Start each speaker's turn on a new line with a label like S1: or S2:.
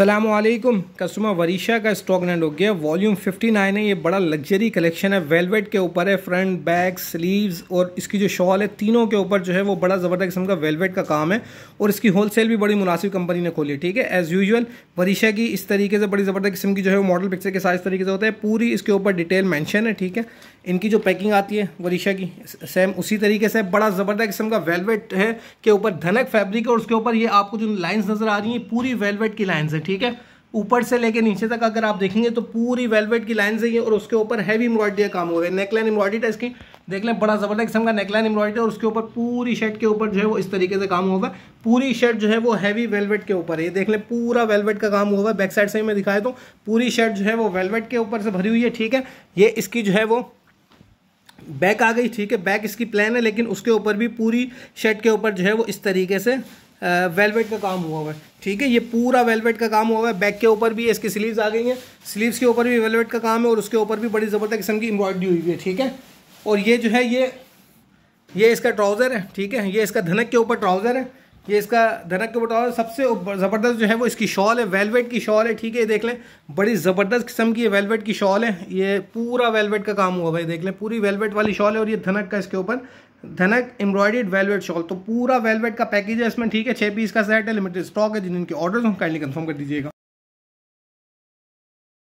S1: वालेकुम कस्टमर वरीशा का stock land हो गया वॉल्यूम 59 है ये बड़ा लग्जरी कलेक्शन है वेलवेट के ऊपर है फ्रंट बैक स्लीव्स और इसकी जो शॉल है तीनों के ऊपर जो है वो बड़ा ज़बरदस्त किस्म का वेलवेट का काम है और इसकी होलसेल भी बड़ी मुनासिब कंपनी ने खोली ठीक है एज़ यूजल वरीशा की इस तरीके से बड़ी ज़बरदस्त किस्म की जो है वो मॉडल पिक्चर के साथ इस तरीके से होता है पूरी इसके ऊपर डिटेल मैंशन है ठीक है इनकी जो पैकिंग आती है वरीशा की सेम उसी तरीके से बड़ा ज़बरदस्त किस्म का वेलवेट है के ऊपर धनक फैब्रिक है और उसके ऊपर ये आपको जो लाइन्स नज़र आ रही हैं पूरी वेलवेट की लाइन्स है ठीक है ऊपर से लेके नीचे तक अगर आप देखेंगे तो पूरी वेलवेट की लाइन है और उसके ऊपर हैवी एम्ब्रॉयडरी काम हुआ है नेकलाइन एम्ब्रॉयडरी था इसकी देख लें बड़ा ज़बरदस्त किस्म का नेकलाइन एम्ब्रॉयडरी और उसके ऊपर पूरी शर्ट के ऊपर जो है वो इस तरीके से काम हुआ है पूरी शर्ट जो है वो हैवी वेलवेट के ऊपर है ये देख लें पूरा वेलवेट का काम हुआ है बैक साइड से मैं दिखाया दूँ तो पूरी शर्ट जो है वो वेलवेट के ऊपर से भरी हुई है ठीक है ये इसकी जो है वो बैक आ गई ठीक है बैक इसकी प्लान है लेकिन उसके ऊपर भी पूरी शर्ट के ऊपर जो है वो इस तरीके से वेलवेट का काम हुआ हुआ है ठीक है ये पूरा वेलवेट का काम हुआ हुआ है बैक के ऊपर भी इसकी स्लीव्स आ गई हैं स्लीव्स के ऊपर भी वेलवेट का काम है और उसके ऊपर भी बड़ी ज़बरदस्त किस्म की एम्ब्रॉयडरी हुई हुई है ठीक है और ये जो है ये ये इसका ट्राउज़र है ठीक है ये इसका धनक के ऊपर ट्राउज़र है ये इसका धनक के ऊपर ट्राउज़र सबसे ज़बरदस्त जो है वो इसकी शॉल है वेलवेट की शॉल है ठीक है ये देख लें बड़ी ज़बरदस्त किस्म की वेलवेट की शॉल है ये पूरा वेलवेट का काम हुआ भाई देख लें पूरी वेलवेट वाली शॉल है और ये धनक का इसके ऊपर धनक एम्ब्रॉयडेड वेलवेट शॉल तो पूरा वेलवेट का पैकेज है इसमें ठीक है छः पीस का सेट है लिमिटेड स्टॉक है जिनके ऑर्डर हम काइंडली कंफर्म कर दीजिएगा